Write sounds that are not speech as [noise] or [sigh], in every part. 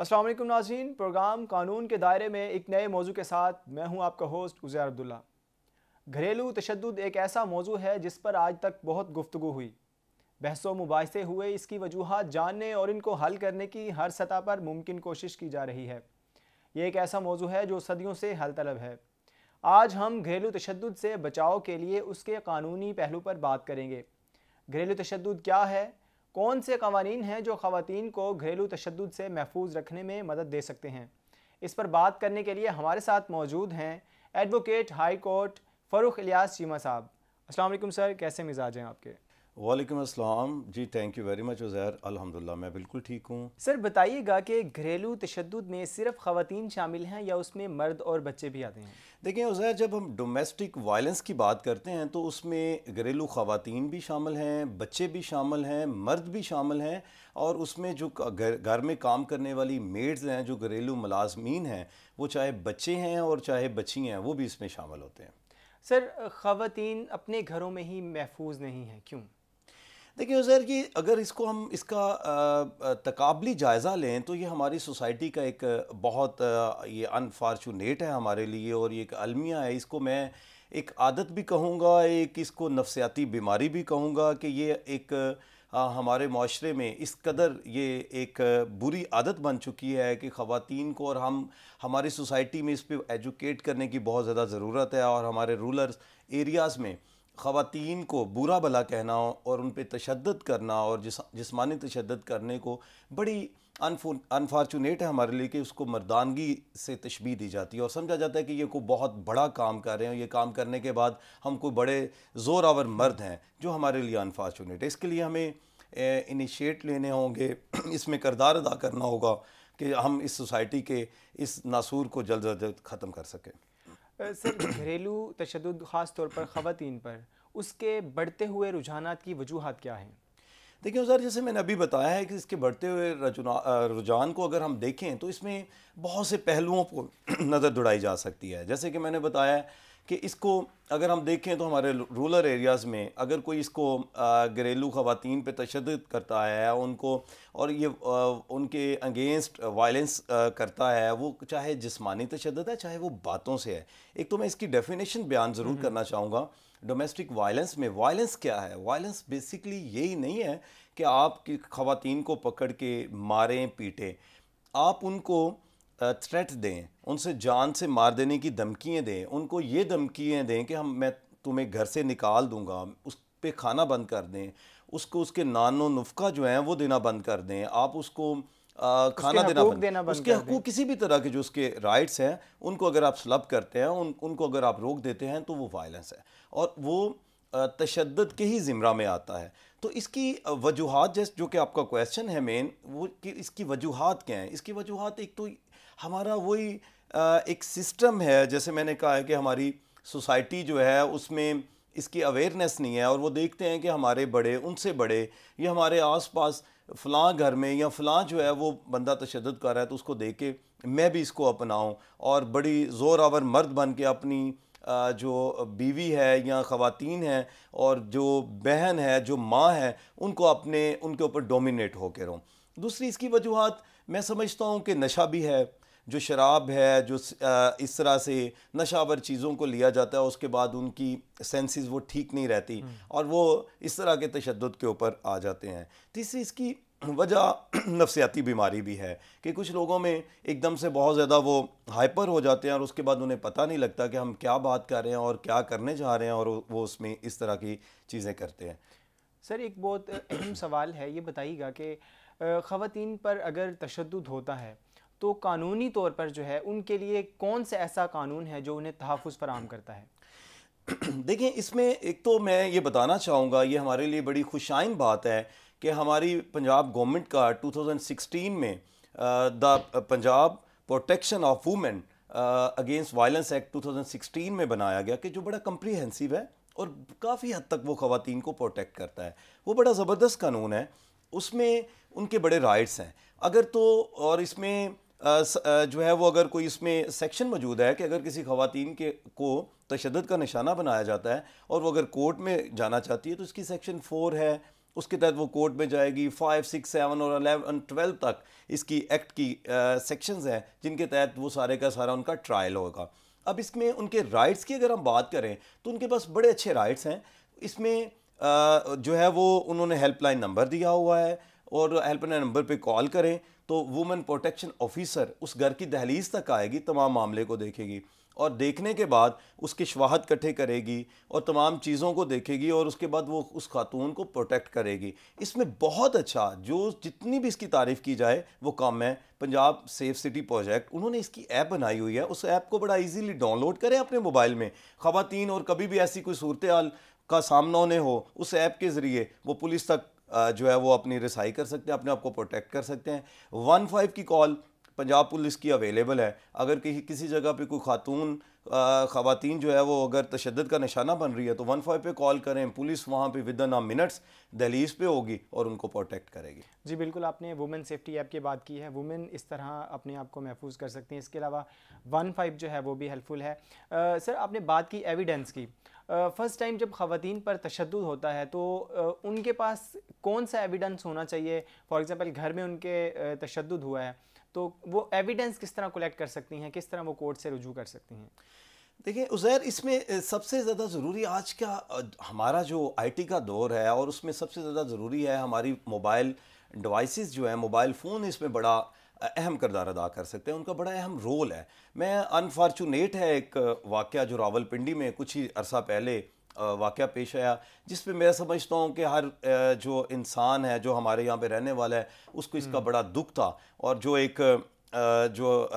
असलम नाजीन प्रोग्राम कानून के दायरे में एक नए मौजू के साथ मैं हूं आपका होस्ट उज़ैर अब्दुल्ला घरेलू तशद एक ऐसा मौजू है जिस पर आज तक बहुत गुफ्तु हुई बहसों मुबासे हुए इसकी वजूहत जानने और इनको हल करने की हर सतह पर मुमकिन कोशिश की जा रही है ये एक ऐसा मौजू है जो सदियों से हल तलब है आज हम घरेलू तशद से बचाव के लिए उसके कानूनी पहलू पर बात करेंगे घरेलू तशद क्या है कौन से कवानीन हैं जो खातन को घरेलू तशद से महफूज रखने में मदद दे सकते हैं इस पर बात करने के लिए हमारे साथ मौजूद हैं advocate high court Farrukh Ilyas Cheema साहब अस्सलाम सर कैसे मिजाज हैं आपके वालेकुम अस्सलाम जी thank you very much Uzair अल्हम्दुलिल्लाह मैं बिल्कुल ठीक हूँ सर बताइएगा कि घरेलू तशद में सिर्फ ख़वान शामिल हैं या उसमें मर्द और बच्चे भी आते हैं देखिए उज़ैर जब हम डोमेस्टिक वायलेंस की बात करते हैं तो उसमें घरेलू ख़वान भी शामिल हैं बच्चे भी शामिल हैं मर्द भी शामिल हैं और उसमें जो घर में काम करने वाली मेड्स हैं जो घरेलू मलाजमीन हैं वो चाहे बच्चे हैं और चाहे बच्ची हैं वो भी इसमें शामिल होते हैं सर ख़वान अपने घरों में ही महफूज नहीं हैं क्यों देखिए उजैर ये अगर इसको हम इसका तकबली जायज़ा लें तो ये हमारी सोसाइटी का एक बहुत ये अनफॉर्चुनेट है हमारे लिए और ये एक अलमिया है इसको मैं एक आदत भी कहूँगा एक इसको नफसियाती बीमारी भी कहूँगा कि ये एक आ, हमारे माशरे में इस कदर ये एक बुरी आदत बन चुकी है कि ख़वान को और हम हमारी सोसाइटी में इस पर एजुकेट करने की बहुत ज़्यादा ज़रूरत है और हमारे रूलर एरियाज़ में ख़वान को बुरा भला कहना और उन पर तशद करना और जिस जिसमानी तशद करने को बड़ी अनफॉर्चुनेट है हमारे लिए कि उसको मर्दानगी से तशबी दी जाती है और समझा जाता है कि ये कोई बहुत बड़ा काम कर रहे हैं ये काम करने के बाद हम कोई बड़े ज़ोर आवर मर्द हैं जो हमारे लिए अनफॉर्चुनेट है इसके लिए हमें इनिशिएट लेने होंगे [clears throat] इसमें करदार अदा करना होगा कि हम इस सोसाइटी के इस नासूर को जल्द अज जल्द ख़त्म कर सकें सर घरेलू तशद ख़ास तौर पर ख़वान पर उसके बढ़ते हुए रुझाना की वजूहत क्या हैं देखिए सर जैसे मैंने अभी बताया है कि इसके बढ़ते हुए रुझान को अगर हम देखें तो इसमें बहुत से पहलुओं को [clears throat] नज़र दुड़ाई जा सकती है जैसे कि मैंने बताया कि इसको अगर हम देखें तो हमारे रूरल एरियाज़ में अगर कोई इसको घरेलू ख़वान पर तशद करता है उनको और ये उनके अगेंस्ट वायलेंस करता है वो चाहे जिसमानी तशद है चाहे वो बातों से है एक तो मैं इसकी डेफिनेशन बयान ज़रूर करना चाहूँगा डोमेस्टिक वायलेंस में वायलेंस क्या है वायलेंस बेसिकली यही नहीं है कि आप खातन को पकड़ के मारें पीटें आप उनको थ्रेट दें उनसे जान से मार देने की धमकियाँ दें उनको ये धमकियाँ दें कि हम मैं तुम्हें घर से निकाल दूँगा उस पर खाना बंद कर दें उसको उसके नानो नुफ्का जो है वो देना बंद कर दें आप उसको आ, खाना देना बंद, देना बंद उसके हकूक किसी भी तरह के जो उसके राइट्स हैं उनको अगर आप स्लब करते हैं उन उनको अगर आप रोक देते हैं तो वो वायलेंस है और वो तशद के ही ज़िमरा में आता है तो इसकी वजूहत जैसे जो कि आपका क्वेश्चन है मेन वो कि इसकी वजूहत क्या है इसकी वजूहत एक तो हमारा वही एक सिस्टम है जैसे मैंने कहा है कि हमारी सोसाइटी जो है उसमें इसकी अवेयरनेस नहीं है और वो देखते हैं कि हमारे बड़े उनसे बड़े या हमारे आसपास फ़लाँ घर में या फलां जो है वो बंदा तशद कर रहा है तो उसको देख के मैं भी इसको अपनाऊँ और बड़ी ज़ोर आवर मर्द बन के अपनी जो बीवी है या ख़वान हैं और जो बहन है जो माँ है उनको अपने उनके ऊपर डोमिनेट होकर रहूँ दूसरी इसकी वजूहत मैं समझता हूँ कि नशा भी है जो शराब है जो इस तरह से नशावर चीज़ों को लिया जाता है उसके बाद उनकी सेंसेस वो ठीक नहीं रहती हम्म। और वो इस तरह के तशद के ऊपर आ जाते हैं तीसरी इसकी वजह [clears throat] नफसियाती बीमारी भी है कि कुछ लोगों में एकदम से बहुत ज़्यादा वो हाइपर हो जाते हैं और उसके बाद उन्हें पता नहीं लगता कि हम क्या बात कर रहे हैं और क्या करने जा रहे हैं और वो उसमें इस तरह की चीज़ें करते हैं सर एक बहुत अहम सवाल है ये बताइएगा कि ख़वान पर अगर तशद होता है तो कानूनी तौर पर जो है उनके लिए कौन सा ऐसा कानून है जो उन्हें तहफ़ फराम करता है [clears throat] देखिए इसमें एक तो मैं ये बताना चाहूँगा ये हमारे लिए बड़ी खुशाइन बात है कि हमारी पंजाब गवर्नमेंट का 2016 में the Punjab protection of women against violence act 2016 में बनाया गया कि जो बड़ा कम्प्रीहेंसिव है और काफ़ी हद तक वो खातन को प्रोटेक्ट करता है वो बड़ा ज़बरदस्त कानून है उसमें उनके बड़े राइट्स हैं अगर तो और इसमें जो है वो अगर कोई इसमें सेक्शन मौजूद है कि अगर किसी खातन के को तशद का निशाना बनाया जाता है और वो अगर कोर्ट में जाना चाहती है तो उसकी सेक्शन फ़ोर है उसके तहत वो कोर्ट में जाएगी फाइव सिक्स सेवन और अलेवन ट्वेल्व तक इसकी एक्ट की सेक्शंस हैं जिनके तहत वो सारे का सारा उनका ट्रायल होगा अब इसमें उनके राइट्स की अगर हम बात करें तो उनके पास बड़े अच्छे राइट्स हैं इसमें आ, जो है वो उन्होंने हेल्पलाइन नंबर दिया हुआ है और हेल्पलाइन नंबर पे कॉल करें तो वुमेन प्रोटेक्शन ऑफिसर उस घर की दहलीज तक आएगी तमाम मामले को देखेगी और देखने के बाद उसके शवाहद इकट्ठे करेगी और तमाम चीज़ों को देखेगी और उसके बाद वो उस खातून को प्रोटेक्ट करेगी इसमें बहुत अच्छा जो जितनी भी इसकी तारीफ़ की जाए वो कम है पंजाब सेफ सिटी प्रोजेक्ट उन्होंने इसकी ऐप बनाई हुई है उस ऐप को बड़ा इजीली डाउनलोड करें अपने मोबाइल में ख़वातीन और कभी भी ऐसी कोई सूरत का सामना उन्हें हो उस ऐप के ज़रिए वो पुलिस तक जो है वो अपनी रिसाई कर सकते हैं अपने आप को प्रोटेक्ट कर सकते हैं वन फाइव की कॉल पंजाब पुलिस की अवेलेबल है अगर किसी किसी जगह पे कोई खातून ख़वान जो है वो अगर तशद का निशाना बन रही है तो वन फाइव पर कॉल करें पुलिस वहाँ पर विद इन आ मिनट्स दहलीज़ पे होगी और उनको प्रोटेक्ट करेगी जी बिल्कुल आपने वुमेन सेफ्टी ऐप की बात की है वुमेन इस तरह अपने आप को महफूज कर सकती हैं इसके अलावा वन फाइव जो है वो भी हेल्पफुल है आ, सर आपने बात की एविडेंस की फ़र्स्ट टाइम जब ख़वान पर तशद होता है तो उनके पास कौन सा एविडेंस होना चाहिए फॉर एग्ज़ाम्पल घर में उनके तशद हुआ है तो वो एविडेंस किस तरह कलेक्ट कर सकती हैं किस तरह वो कोर्ट से रजू कर सकती हैं देखिए उज़ैर इसमें सबसे ज़्यादा ज़रूरी आज का हमारा जो आईटी का दौर है और उसमें सबसे ज़्यादा ज़रूरी है हमारी मोबाइल डिवाइसेस जो है मोबाइल फ़ोन इसमें बड़ा अहम करदार अदा कर सकते हैं उनका बड़ा अहम रोल है मैं अनफॉर्चुनेट है एक वाक़ जो रावलपिंडी में कुछ ही अरसा पहले वाक़ पेश आया जिस पे मैं समझता हूँ कि हर जो इंसान है जो हमारे यहाँ पे रहने वाला है उसको इसका हम्म। बड़ा दुख था और जो एक जो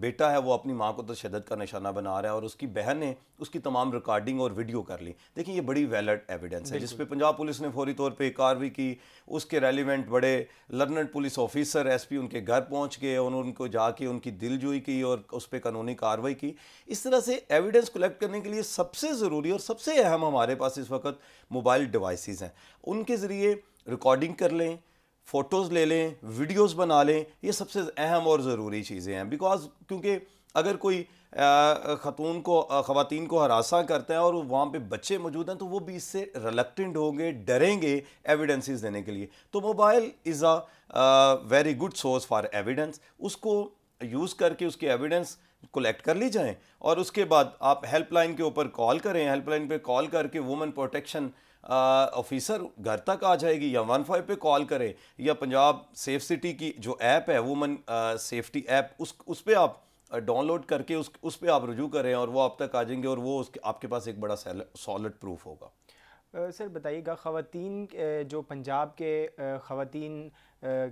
बेटा है वो अपनी माँ को तो शदत का निशाना बना रहा है और उसकी बहन ने उसकी तमाम रिकॉर्डिंग और वीडियो कर ली देखिए ये बड़ी वैलड एविडेंस है जिसपे पंजाब पुलिस ने फौरी तौर पे कार्रवाई की उसके रेलिवेंट बड़े लर्नड पुलिस ऑफिसर एसपी उनके घर पहुँच गए और उनको जाके उनकी दिलजोई की और उस पर कानूनी कार्रवाई की इस तरह से एविडेंस कलेक्ट करने के लिए सबसे ज़रूरी और सबसे अहम हमारे पास इस वक्त मोबाइल डिवाइस हैं उनके ज़रिए रिकॉर्डिंग कर लें फ़ोटोज़ ले लें वीडियोस बना लें ये सबसे अहम और ज़रूरी चीज़ें हैं बिकॉज क्योंकि अगर कोई ख़तून को ख़वान को हरासा करते हैं और वहाँ पे बच्चे मौजूद हैं तो वो भी इससे रिलेक्टेंट होंगे डरेंगे एविडेंसेस देने के लिए तो mobile is a very good source for evidence उसको यूज़ करके उसके एविडेंस कलेक्ट कर ली जाएँ और उसके बाद आप हेल्पलाइन के ऊपर कॉल करें हेल्पलाइन पर कॉल करके वुमेन प्रोटेक्शन ऑफिसर घर तक आ जाएगी या वन फाइव पे कॉल करें या पंजाब सेफ सिटी की जो ऐप है वुमन सेफ्टी ऐप उस उस पर आप डाउनलोड करके उस उस पर आप रजू करें और वो आप तक आ जाएंगे और वो उसके आपके पास एक बड़ा सॉलिड प्रूफ होगा सर बताइएगा ख़वान जो पंजाब के ख़वान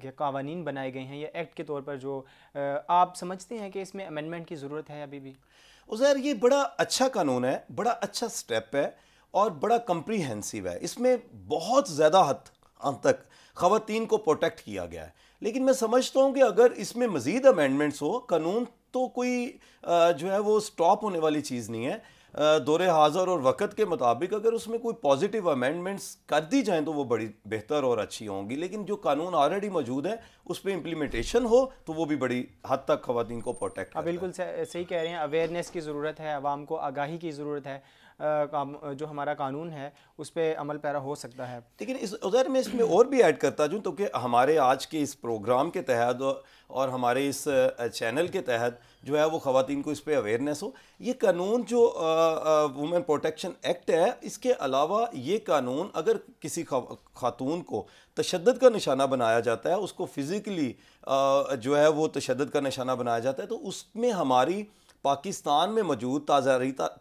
के कवानीन बनाए गए हैं या एक्ट के तौर पर जो आप समझते हैं कि इसमें अमेंडमेंट की ज़रूरत है अभी भी उज़ैर ये बड़ा अच्छा कानून है बड़ा अच्छा स्टेप है और बड़ा कंप्रीहेंसिव है इसमें बहुत ज़्यादा हद तक खातन को प्रोटेक्ट किया गया है लेकिन मैं समझता हूँ कि अगर इसमें मज़ीद अमेंडमेंट्स हो कानून तो कोई जो है वो स्टॉप होने वाली चीज़ नहीं है दौर हाज़र और वक़्त के मुताबिक अगर उसमें कोई पॉजिटिव अमेंडमेंट्स कर दी जाएँ तो वो बड़ी बेहतर और अच्छी होंगी लेकिन जो कानून ऑलरेडी मौजूद है उस पर इम्प्लीमेंटेशन हो तो वो भी बड़ी हद तक खातन को प्रोटेक्ट हाँ, बिल्कुल सही कह रहे हैं अवेयरनेस की ज़रूरत है आवाम को आगाही की ज़रूरत है जो हमारा कानून है उस पर अमल पैरा हो सकता है लेकिन इस उधर में इसमें और भी ऐड करता जूँ तो कि हमारे आज के इस प्रोग्राम के तहत और हमारे इस चैनल के तहत जो है वो खातन को इस पर अवेयरनेस हो ये कानून जो वुमेन प्रोटेक्शन एक्ट है इसके अलावा ये कानून अगर किसी खातून को तशद का निशाना बनाया जाता है उसको फ़िज़िकली जो है वो तशद का निशाना बनाया जाता है तो उसमें हमारी पाकिस्तान में मौजूद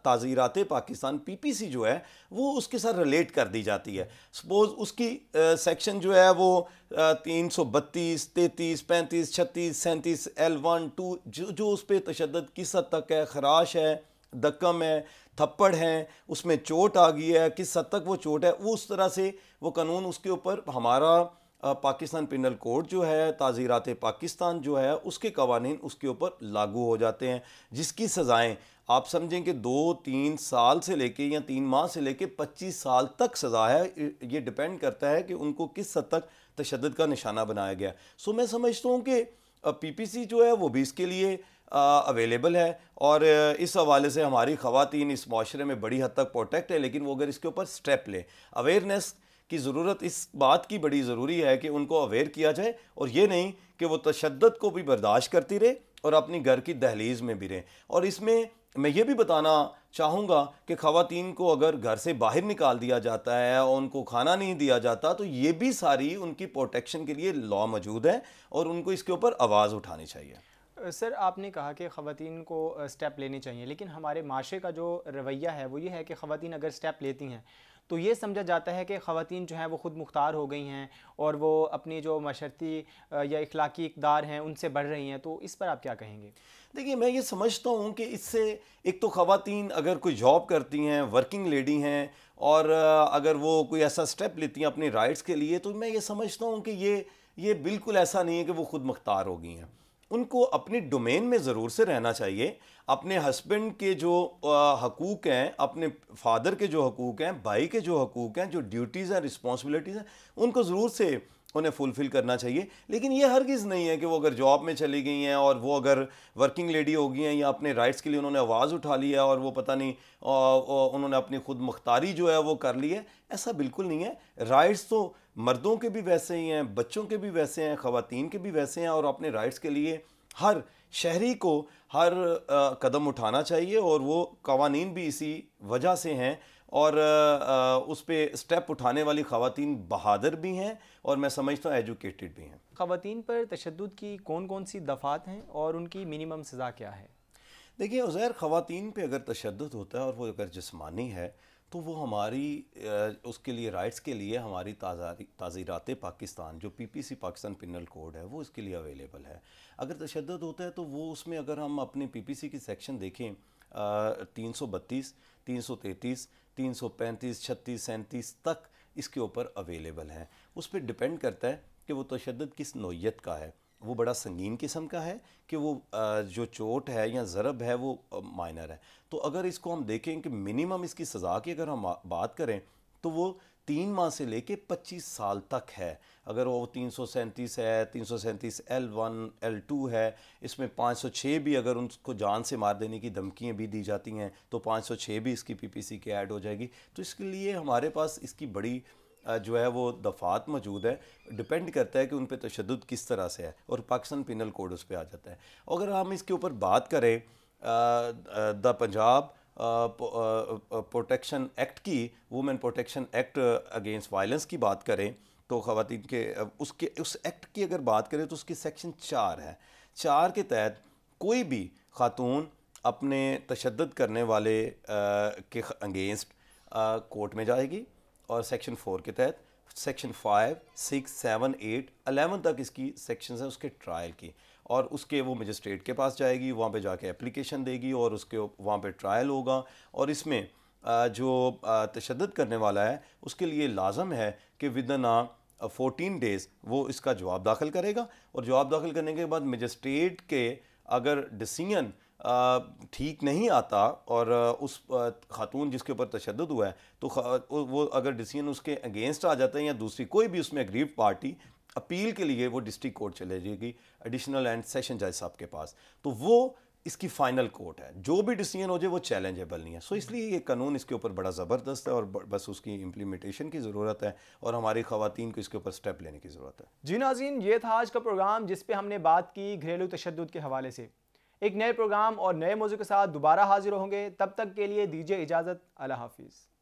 ताज़ीरत पाकिस्तान पी पी सी जो है वो उसके साथ रिलेट कर दी जाती है सपोज़ उसकी सेक्शन जो है वो तीन सौ बत्तीस तैतीस पैंतीस छत्तीस सैंतीस एल वन टू जो जो उस पर तशद किस हद तक है खराश है दक्कम है थप्पड़ हैं उसमें चोट आ गई है किस हद तक वो चोट है वो उस तरह से वो कानून उसके ऊपर हमारा पाकिस्तान पिनल कोड जो है ताज़ीरात पाकिस्तान जो है उसके कवानीन उसके ऊपर लागू हो जाते हैं जिसकी सज़ाएँ आप समझें कि दो तीन साल से लेके या तीन माह से लेके पच्चीस साल तक सज़ा है ये डिपेंड करता है कि उनको किस हद तक तशद का निशाना बनाया गया सो मैं समझता हूँ कि पी पी सी जो है वो भी इसके लिए अवेलेबल है और इस हवाले से हमारी खातन इस माशरे में बड़ी हद तक प्रोटेक्ट है लेकिन वो अगर इसके ऊपर स्टेप लें अवेयरनेस की ज़रूरत इस बात की बड़ी ज़रूरी है कि उनको अवेयर किया जाए और ये नहीं कि वो तशद को भी बर्दाश्त करती रहे और अपनी घर की दहलीज़ में भी रहे और इसमें मैं ये भी बताना चाहूँगा कि ख़वातीन को अगर घर से बाहर निकाल दिया जाता है और उनको खाना नहीं दिया जाता तो ये भी सारी उनकी प्रोटेक्शन के लिए लॉ मौजूद है और उनको इसके ऊपर आवाज़ उठानी चाहिए सर आपने कहा कि ख़वान को स्टेप लेने चाहिए लेकिन हमारे माशरे का जो रवैया है वो ये है कि ख़वान अगर स्टेप लेती हैं तो ये समझा जाता है कि ख़वान जो हैं वो ख़ुद मुख्तार हो गई हैं और वो अपनी जो मशरती या अखलाकी इकदार हैं उनसे बढ़ रही हैं तो इस पर आप क्या कहेंगे देखिए मैं ये समझता हूँ कि इससे एक तो ख़वान अगर कोई जॉब करती हैं वर्किंग लेडी हैं और अगर वो कोई ऐसा स्टेप लेती हैं अपने राइट्स के लिए तो मैं ये समझता हूँ कि ये ये बिल्कुल ऐसा नहीं है कि वो ख़ुद मुख्तार हो गई हैं उनको अपनी डोमेन में ज़रूर से रहना चाहिए अपने हस्बैंड के जो हकूक़ हैं अपने फादर के जो हकूक़ हैं भाई के जो हकूक़ हैं जो ड्यूटीज़ हैं रिस्पॉन्सिबिलिटीज़ हैं उनको ज़रूर से उन्हें फुलफ़िल करना चाहिए लेकिन ये चीज़ नहीं है कि वो अगर जॉब में चली गई हैं और वो अगर वर्किंग लेडी हो गई हैं या अपने राइट्स के लिए उन्होंने आवाज़ उठा ली है और वो पता नहीं उन्होंने अपनी खुद मुख्तारी जो है वो कर ली है ऐसा बिल्कुल नहीं है राइट्स तो मर्दों के भी वैसे ही हैं बच्चों के भी वैसे हैं ख़वान के भी वैसे हैं और अपने राइट्स के लिए हर शहरी को हर आ, कदम उठाना चाहिए और वो कवानीन भी इसी वजह से हैं और उस पर स्टेप उठाने वाली खातन बहादुर भी हैं और मैं समझता हूँ एजुकेटेड भी हैं खातन पर तशद की कौन कौन सी दफ़ात हैं और उनकी मिनिमम सज़ा क्या है देखिए उज़ैर ख़वान पर अगर तशद होता है और वो अगर जिसमानी है तो वो हमारी उसके लिए राइट्स के लिए हमारी ताज़ीरात पाकिस्तान जो P P C Pakistan penal code है वो इसके लिए अवेलेबल है अगर तशद होता है तो वो उसमें अगर हम अपने पी पी सी की सेक्शन देखें तीन सौ बत्तीस तीन सौ तैंतीस तीन सौ पैंतीस छत्तीस सैंतीस तक इसके ऊपर अवेलेबल हैं उस पर डिपेंड करता है कि वो तशद किस नोयत का है वो बड़ा संगीन किस्म का है कि वो जो चोट है या ज़रब है वो माइनर है तो अगर इसको हम देखें कि मिनिमम इसकी सज़ा की अगर हम बात करें तो वो तीन माह से लेके 25 साल तक है अगर वो तीन सौ सैंतीस है तीन सौ सैंतीस एल वन एल टू है इसमें 506 भी अगर उनको जान से मार देने की धमकियाँ भी दी जाती हैं तो 506 भी इसकी पीपीसी के ऐड हो जाएगी तो इसके लिए हमारे पास इसकी बड़ी जो है वो दफ़ात मौजूद है डिपेंड करता है कि उन पर तशद किस तरह से है और पाकिस्तान पिनल कोड उस पर आ जाता है अगर हम इसके ऊपर बात करें द पंजाब प्रोटेक्शन एक्ट की women protection act against violence की बात करें तो खातन के उसके उस एक्ट की अगर बात करें तो उसकी सेक्शन चार है चार के तहत कोई भी खातून अपने तशद करने वाले आ, के अगेंस्ट कोर्ट में जाएगी और सेक्शन फोर के तहत section five six seven eight eleven तक इसकी सेक्शंस हैं उसके ट्रायल की और उसके वो मजिस्ट्रेट के पास जाएगी वहाँ पे जाके एप्लीकेशन देगी और उसके वहाँ पे ट्रायल होगा और इसमें जो तशद करने वाला है उसके लिए लाजम है कि within a fourteen days वो इसका जवाब दाखिल करेगा और जवाब दाखिल करने के बाद मजिस्ट्रेट के अगर डिसीजन ठीक नहीं आता और उस खातून जिसके ऊपर तशद हुआ है तो वो अगर डिसीजन उसके अगेंस्ट आ जाता है या दूसरी कोई भी उसमें अग्रीव पार्टी अपील के लिए वो डिस्ट्रिक्ट कोर्ट चले जाएगी एडिशनल एंड सेशन जज साहब के पास तो वो इसकी फाइनल कोर्ट है जो भी डिसीजन हो जाए वो चैलेंजेबल नहीं है सो so, इसलिए ये कानून इसके ऊपर बड़ा ज़बरदस्त है और बस उसकी इम्प्लीमेंटेशन की ज़रूरत है और हमारी खातन को इसके ऊपर स्टेप लेने की ज़रूरत है जी नाजीन ये था आज का प्रोग्राम जिस पर हमने बात की घरेलू तशद के हवाले से एक नए प्रोग्राम और नए मौजू के साथ दोबारा हाजिर होंगे तब तक के लिए दीजिए इजाज़त अल्लाह हाफिज़